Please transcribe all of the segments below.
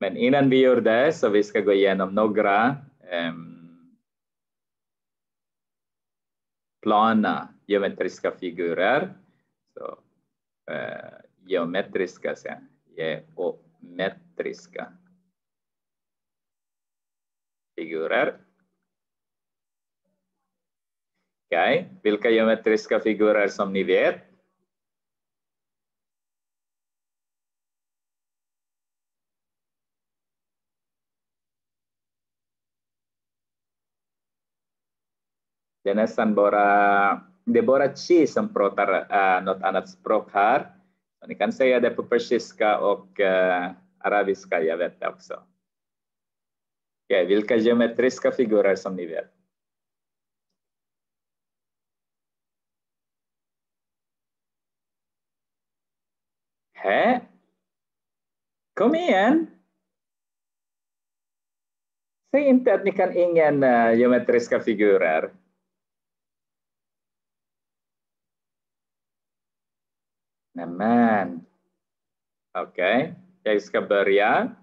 Men innan vi gör det så vi ska gå igenom några um, plana geometriska figurer. Så, uh, geometriska, så, geometriska figurer. okay. vilka geometriska figurer som ni vet Det är nästan bara, det är bara Chi som pratar uh, eh, något annat språk här. ni kan säga det på persiska och uh, arabiska, jag vet det också. Okay, vilka geometriska figurer som ni vet? Hä? Kom igen! Säg inte att ni kan ingen uh, geometriska figurer. Naman. Okay. Yang kabar ya?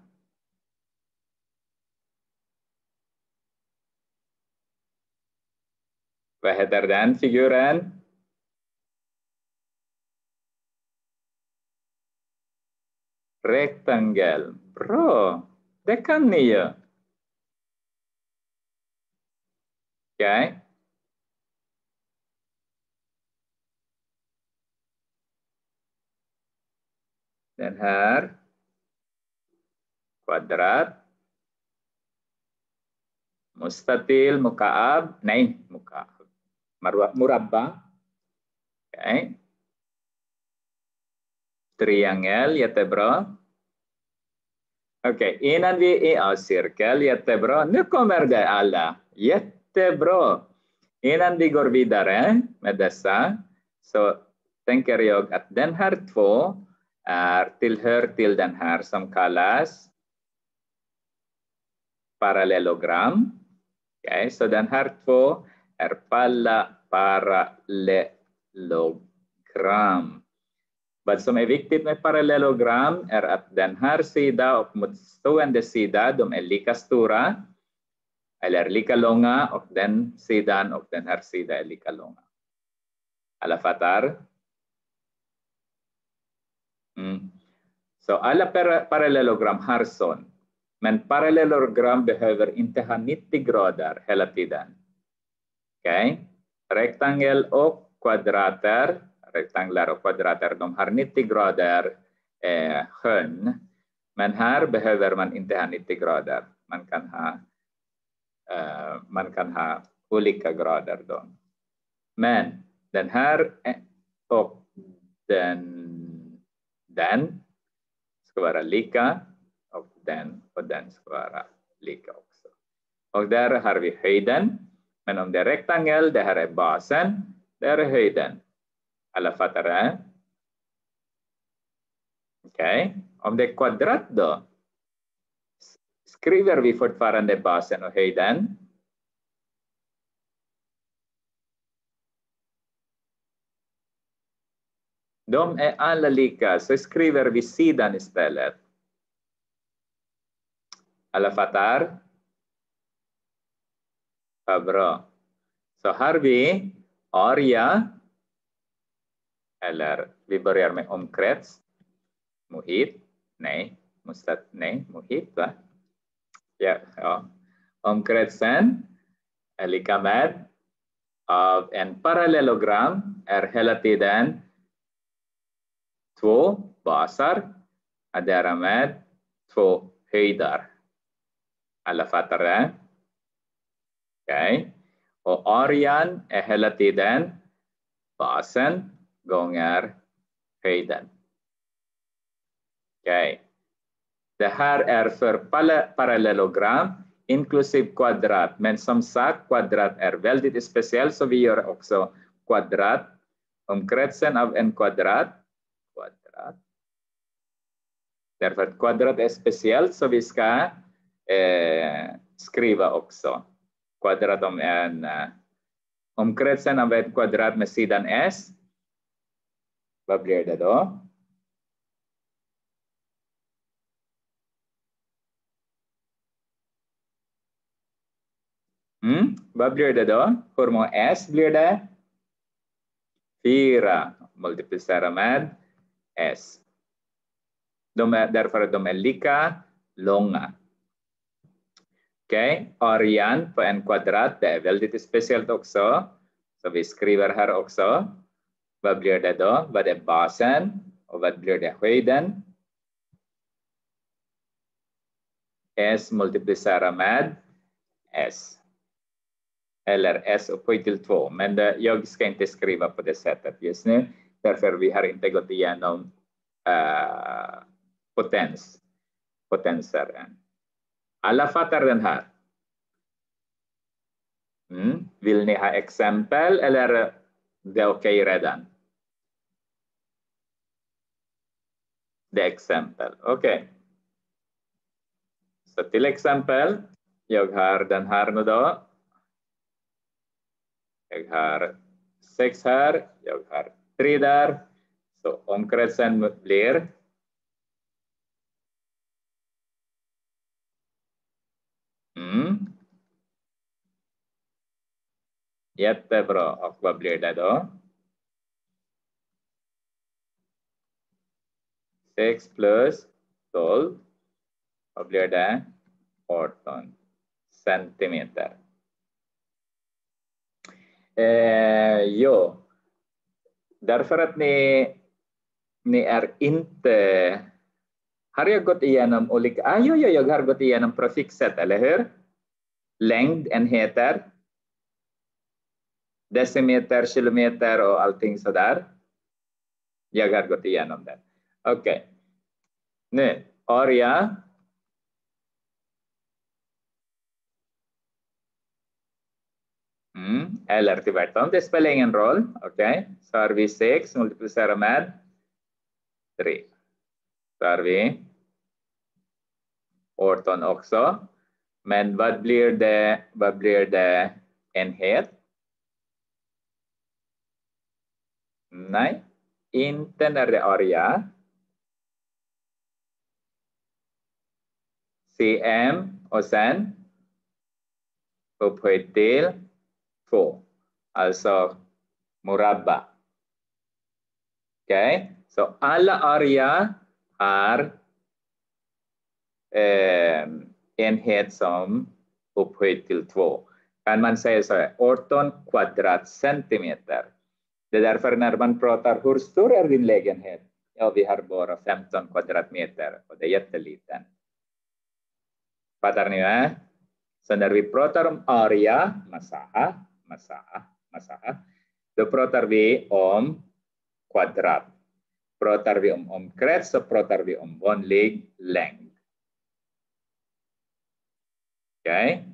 Waheder dan figuran. Rectangle. Bro, dekan niyo. Ya. Okay. dan har kuadrat mustatil mukaab muka mukaab murabba okay. triangle ya tebro oke okay. inan vi är yatebro cirkel, jättebra. Nu kommer det alla. Jättebra. Innan vi går vidare med dessa så tänker jag att den här två är, tillhör till den här som kallas parallellogram. Okay, så den här två är palla parallellogram. Vad som är viktigt med parallellogram är att den här sidan och motstående sida, de är lika stora eller lika långa och den sidan och den här sidan är lika långa. Alla fattar? Mm. Så alla parallellogram har sån. Men parallellogram behöver inte ha 90 grader hela tiden. Okay? Rektangel och kvadrater, rektanglar och kvadrater, de har 90 grader eh, hörn. Men här behöver man inte ha 90 grader. Man kan ha, eh, man kan ha olika grader då. Men den här eh, och den den ska vara lika och den och den ska vara lika också. Och där har vi höjden. Men om det är rektangel, det här är basen, det här är höjden. Alla fattar det? Okej. Okay. Om det är kvadrat då, skriver vi fortfarande basen och höjden. De är alla lika, så skriver vi sidan istället. Alla fattar? Ja, bra. Så har vi Arya, eller vi börjar med omkrets. Muhit? Nej. Mustat? Nej. Muhit, va? Ja, ja. Omkretsen är lika med av en parallellogram är hela tiden två basar Addera med två höjder. Alla fattar det? Okej. Okay. Och arean är hela tiden basen gånger höjden. Okej. Okay. Det här är för parallellogram inklusive kvadrat. Men som sagt, kvadrat är väldigt speciellt så vi gör också kvadrat. omkretsen av en kvadrat kvadrat. Därför att kvadrat är speciellt så vi ska eh, skriva också. Kvadrat om en eh, omkretsen av ett kvadrat med sidan s. Vad blir det då? Mm? Vad blir det då? Hur många s blir det? 4. multiplicerat med S. De är, därför att de är lika långa. Okej, okay. arean på en kvadrat, det är väldigt speciellt också. Så vi skriver här också. Vad blir det då? Vad är basen och vad blir det höjden? S multiplicerar med S. Eller S upphöjt till 2, men jag ska inte skriva på det sättet just nu därför vi har inte gått igenom uh, potens, potenser än. Alla fattar den här. Mm. Vill ni ha exempel eller det är okej okay redan? Det är exempel, okej. Okay. Så till exempel, jag har den här nu då. Jag har sex här, jag har Tridhar. So Omkrets and Blair. Hmm. Yet the bro Aqua Blair Six plus twelve Obliada Orton centimeter. Uh, yo, Därför att ni, ni är inte... Har jag gått igenom olika... Ah, jo, jo, jag har gått igenom prefixet, eller hur? Längdenheter, decimeter, kilometer och allting sådär. Jag har gått igenom det. Okej. Okay. Nu, Arya Mm. Eller tvärtom, det spelar ingen roll. Okej, okay. så har vi 6 multiplicerat med 3. Så har vi 18 också. Men vad blir det, vad blir det enhet? Nej, inte när det är area. CM och sen upphöjt till 2. Alltså murabba. Okej, okay? så alla arga är eh, um, enhet som upphöjd till 2. Kan man säga så här, 18 kvadratcentimeter. Det är därför när man pratar, hur stor är din lägenhet? Ja, vi har bara 15 kvadratmeter och det är jätteliten. Fattar ni? Eh? Så när vi pratar om area, masaha, masaah, masaah. Doprotarvi om kuadrat. Protarvi om om kret, seprotarvi om one leg length. Okay.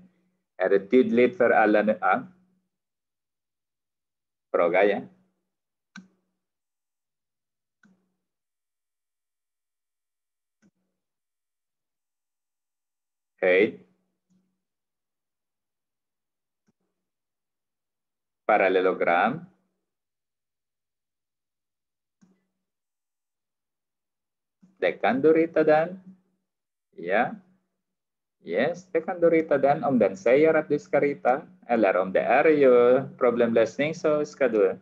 Är det tydligt för alla nu? Oke. Ah. parallelogram. tekan Durita dan ya. Yes, tekan Durita dan om dan saya at Diskarita. Eller om det är ju problemlösning så ska du,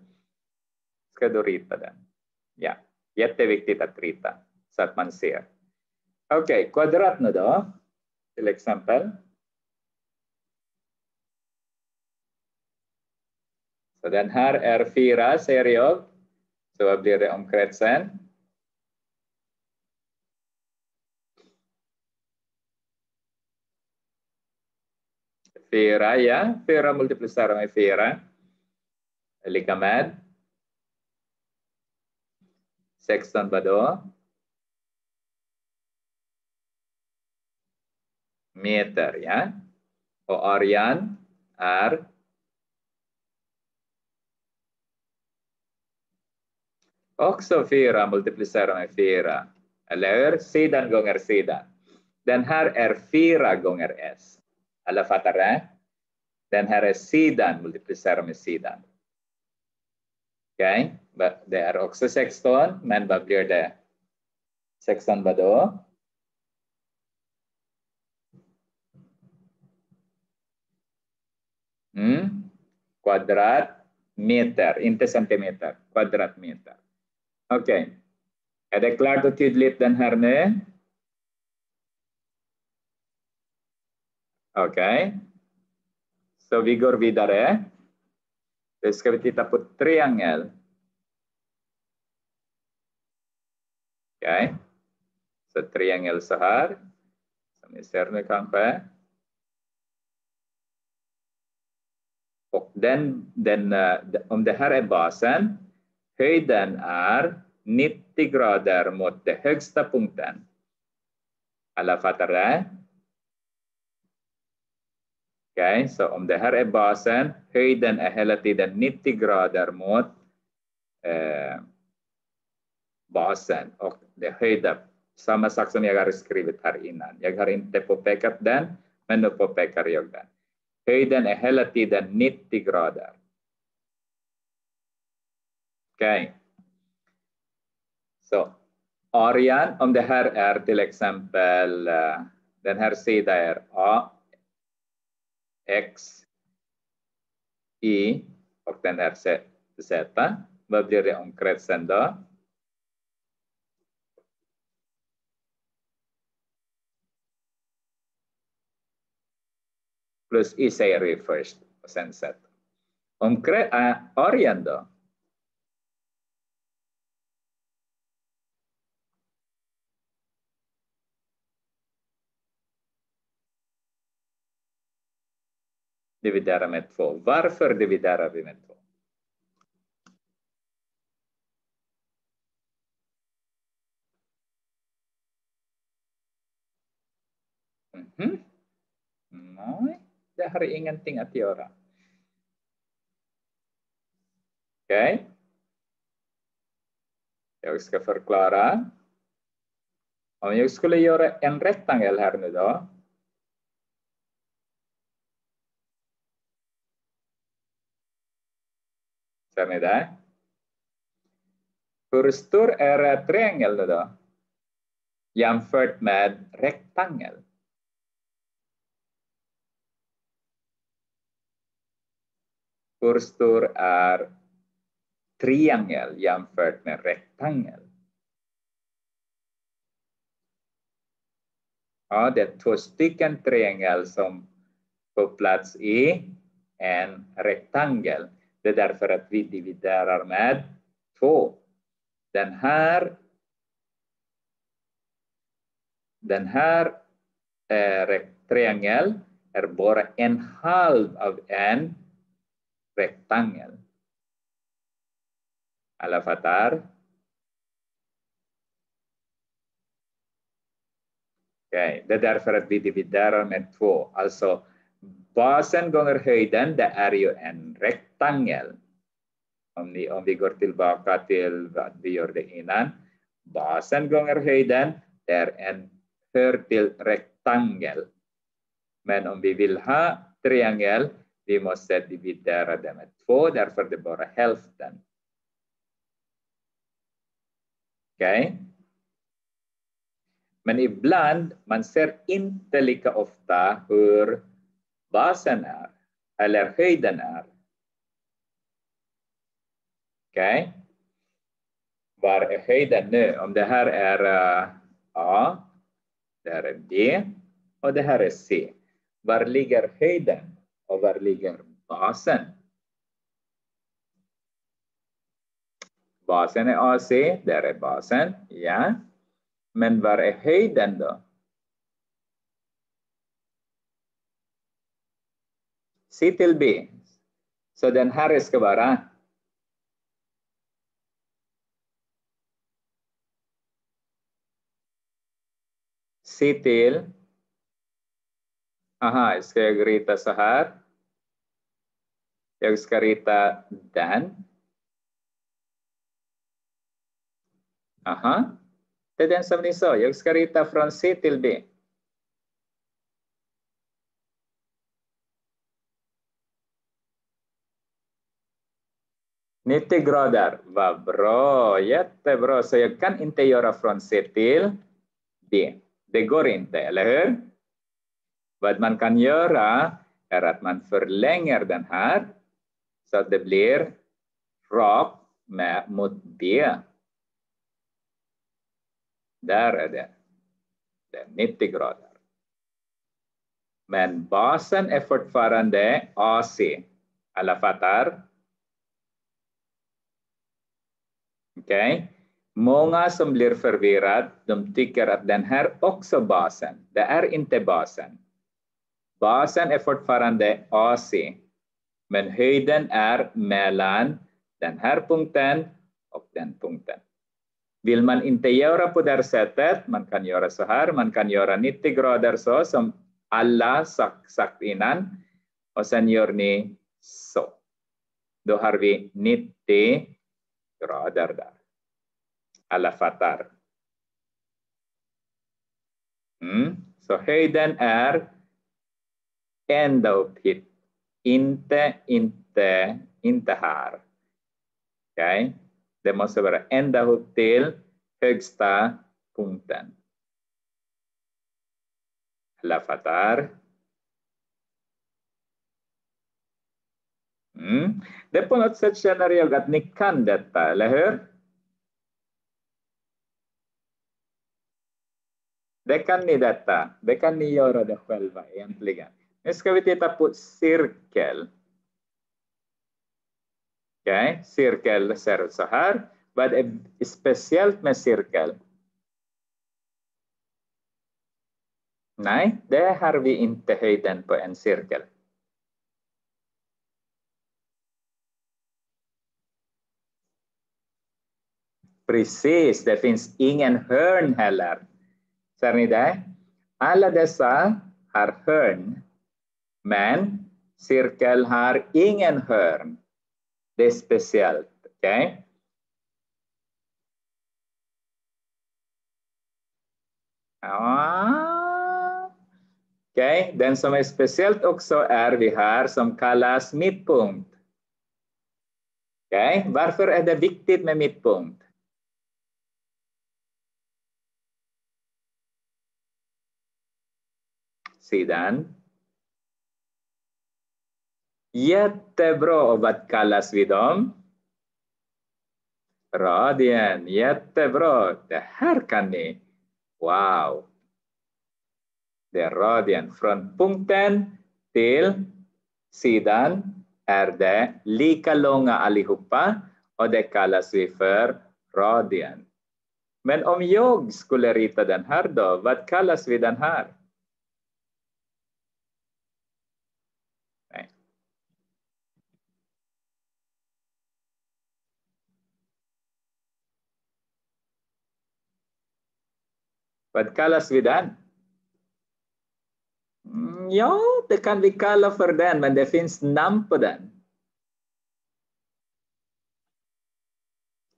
ska du rita den. Ja, ya, jätteviktigt att rita så att man ser. Okej, okay, kvadrat nu då, till exempel. Så den här är fyra, säger jag. Så vad blir det om kretsen? Fyra, ja. Fyra multiplicerar med fyra. Är lika med? 16 vadå? Meter, ja. Och arean är Också fyra multiplicerar med fyra, eller hur? Sidan gånger sidan. Den här är fyra gånger s. Alla fattar det? Den här är sidan multiplicerar med sidan. Okej, okay? det är också 16, men vad blir det? 16 vadå? Mm? Kvadratmeter, inte centimeter, kvadratmeter. Okej. Okay. Är det klart och tydligt den här nu? Okej. Okay. Så vi går vidare. Nu ska vi titta på triangel. Okej. Okay. Så triangel så här. Som ni ser nu kanske. Och den, den, eh, om det här är basen Höjden är 90 grader mot den högsta punkten. Alla fattar det? Okej, okay, så om det här är basen, höjden är hela tiden 90 grader mot eh, basen och det höjda, samma sak som jag har skrivit här innan. Jag har inte påpekat den, men nu påpekar jag den. Höjden är hela tiden 90 grader. Okay. Så Arian, om det här är till exempel, eh, den här sidan är A, X, I och den här Z. Vad blir det om kretsen då? Plus I säger vi först och sen Z. Om äh, eh, orien då? dividera med 2. Varför dividerar vi med 2? Mm Nej, det har ingenting att göra. Okej. Okay. Jag ska förklara. Om jag skulle göra en rektangel här nu då. Ser ni det? Hur stor är triangeln då? Jämfört med rektangel. Hur stor är triangel jämfört med rektangel? Ja, det är två stycken triangel som får plats i en rektangel. Det är därför att vi dividerar med två. Den här, den här eh, är bara en halv av en rektangel. Alla fattar? Okay. Det är därför att vi dividerar med två. Alltså basen gånger höjden, det är ju en rekt rectangel. Om, ni, om vi går tillbaka till vad vi gjorde innan. Basen gånger höjden är en hör till rektangel. Men om vi vill ha triangel, vi måste dividera det med två, därför det är bara hälften. Okay? Men ibland, man ser inte lika ofta hur basen är, eller höjden är. Okay. Var är höjden nu? Om det här är eh, A, det här är B och det här är C. Var ligger höjden och var ligger basen? Basen är AC, där är basen. Ja. Men var är höjden då? C till B. Så den här ska vara Sitil. Aha, Iskarita Sahar. Iskarita Dan. Aha. Teden Samniso, Iskarita from Sitil B. Niti grodar va bro yette ya, bro so kan inte göra från setil Det går inte, eller hur? Vad man kan göra är att man förlänger den här så att det blir rakt med, mot B. Där är det. Det är 90 grader. Men basen är fortfarande AC. Alla fattar? Okej? Okay. Många som blir förvirrade, de tycker att den här också basen. Det är inte basen. Basen är fortfarande AC, men höjden är mellan den här punkten och den punkten. Vill man inte göra på det sättet, man kan göra så här, man kan göra 90 grader så som alla sagt, sagt innan och sen gör ni så. Då har vi 90 grader där al-Fatar. Mm. Så höjden är ända upp hit. Inte, inte, inte här. Okay? Det måste vara ända upp till högsta punkten. Al-Fatar. Mm. Det på något sätt känner jag att ni kan detta, eller hur? Det kan ni detta. Det kan ni göra det själva egentligen. Nu ska vi titta på cirkel. Okej, okay. cirkel ser ut så här. Vad är speciellt med cirkel? Nej, det har vi inte höjden på en cirkel. Precis, det finns ingen hörn heller. Ser ni det? Alla dessa har hörn, men cirkel har ingen hörn. Det är speciellt. Okay? Ja. Okay. Den som är speciellt också är vi här som kallas mittpunkt. Okay. Varför är det viktigt med mittpunkt? Sedan. Jättebra vad kallas vi dem? Radien, jättebra. Det här kan ni. Wow. Det är radien. Från punkten till sidan är det lika långa allihopa och det kallas vi för radien. Men om jag skulle rita den här då, vad kallas vi den här? Vad kallas vi den? ja, det kan vi kalla för den, men det finns namn på den.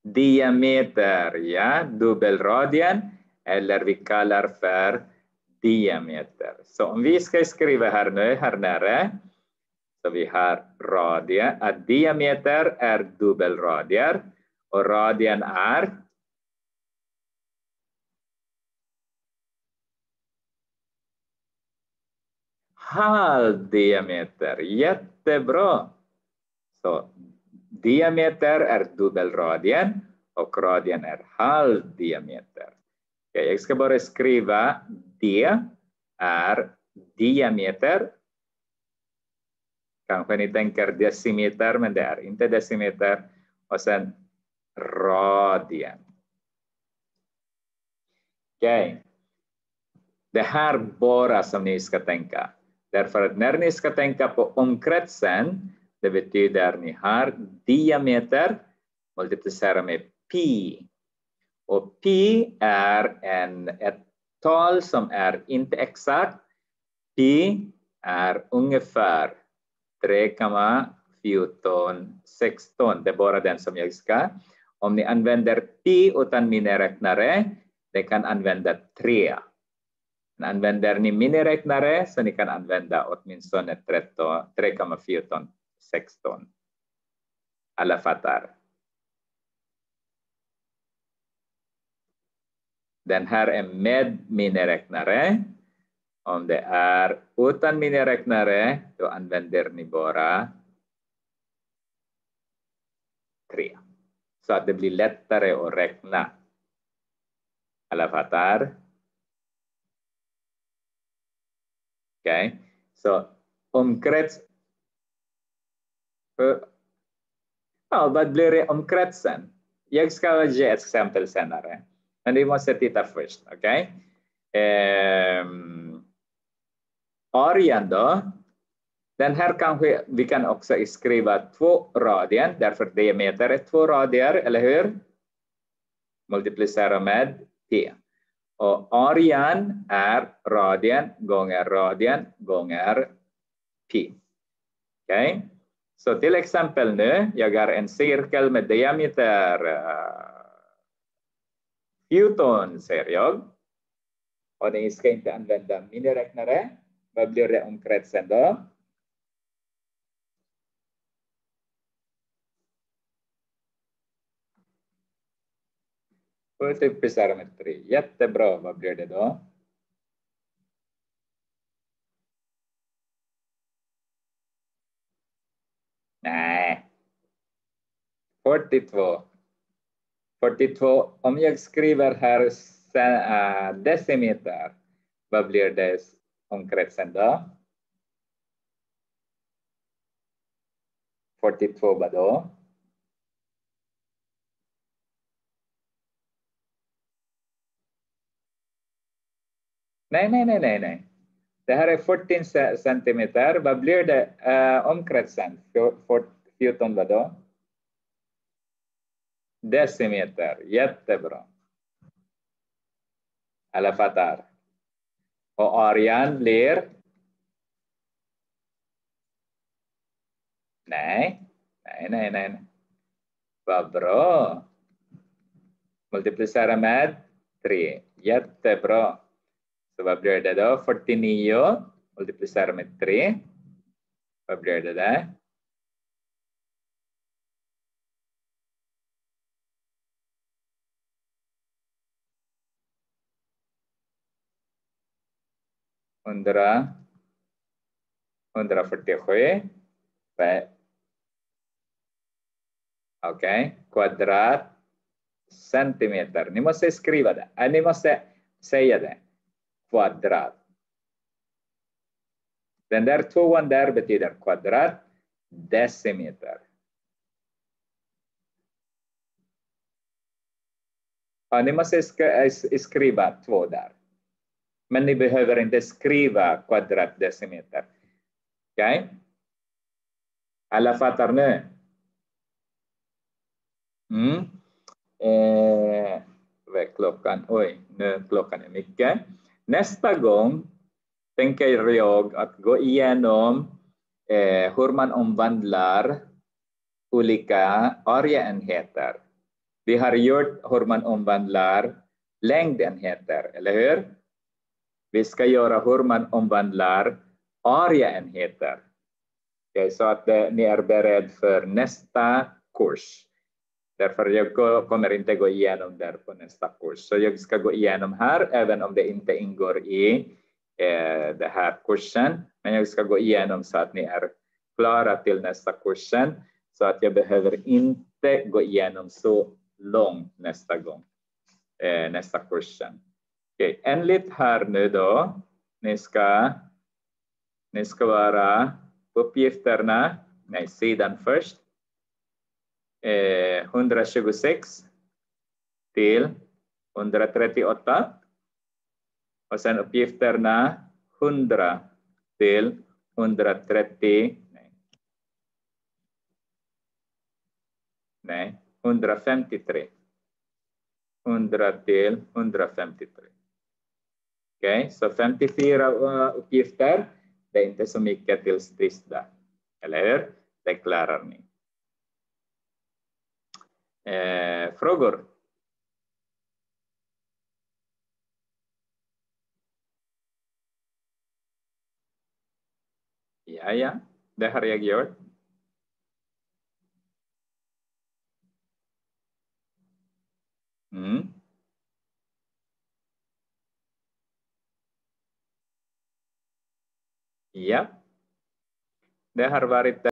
Diameter, ja, dubbelradien, eller vi kallar för diameter. Så om vi ska skriva här nu, här nere, så vi har radie, att diameter är dubbelradier och radien är halv diameter. Jättebra! Så diameter är dubbelradien och radien är halv diameter. Okay, jag ska bara skriva D är diameter. Kanske ni tänker decimeter, men det är inte decimeter. Och sen radien. Okej. Okay. Det här bara som ni ska tänka. Därför att när ni ska tänka på omkretsen, det betyder ni har diameter multiplicerat med pi. Och pi är en, ett tal som är inte exakt. Pi är ungefär 3,1416, Det är bara den som jag ska. Om ni använder pi utan miniräknare, ni kan använda 3 använder ni miniräknare så ni kan använda åtminstone 3,1416. Alla fattar. Den här är med miniräknare. Om det är utan miniräknare, då använder ni bara 3. Så att det blir lättare att räkna. Alla fattar? Okay, so omkrets för ja, vad blir det omkretsen? Jag ska ge ett exempel senare, men vi måste titta först. Okej? Okay? Eh, Arjen då? Den här kanske vi kan också skriva två radier, därför diameter är två radier, eller hur? Multiplicera med t och arean är radien gånger radien gånger pi. Okay? Så till exempel nu, jag har en cirkel med diameter uh, 14 ser jag. Och ni ska inte använda miniräknare. Vad blir det om kretsen då? Fullt upp Jättebra. Vad blir det då? Nej. 42. 42. Om jag skriver här decimeter, vad blir det om kretsen då? 42 vadå? Nej, nej, nej, nej, nej. Det här är 14 centimeter. Vad blir det uh, omkretsen? 14 vadå? Decimeter. Jättebra. Alla fattar. Och arean blir? Nej, nej, nej, nej. Vad bra. Multiplicera med 3. Jättebra. Sovrabbreddado, 14io, moltiplicare med 3. Vad blir det där? Hundra, 147. Okej, kvadrat centimeter. Ni måste skriva det. Ni måste säga det. kvadrat. Den där tvåan där betyder kvadrat, decimeter. Ja, ni måste eh, skriva två där. Men ni behöver inte skriva kvadrat decimeter. Okay? Alla fattar nu? Mm. Eh, vad är klockan? Oj, nu klockan är mycket. Nästa gång tänker jag att gå igenom eh, hur man omvandlar olika areaenheter. Vi har gjort hur man omvandlar längdenheter, eller hur? Vi ska göra hur man omvandlar areaenheter. Okay, så att eh, ni är beredda för nästa kurs. Därför jag kommer inte gå igenom det på nästa kurs. Så jag ska gå igenom här, även om det inte ingår i eh, den här kursen. Men jag ska gå igenom så att ni är klara till nästa kursen. Så att jag behöver inte gå igenom så långt nästa gång, eh, nästa kursen. Okay. Enligt här nu då, ni ska, ni ska vara uppgifterna, nej sidan först. 126 eh, till 138 och sen uppgifterna 100 till 130 nej, nej 153. 100 till 153. Okej, okay, så 54 eh, uppgifter. Det är inte så mycket tills tisdag, eller hur? Det klarar ni. eh, Frogor. ya, ya, ya har hmm, iya, Dahar Ja,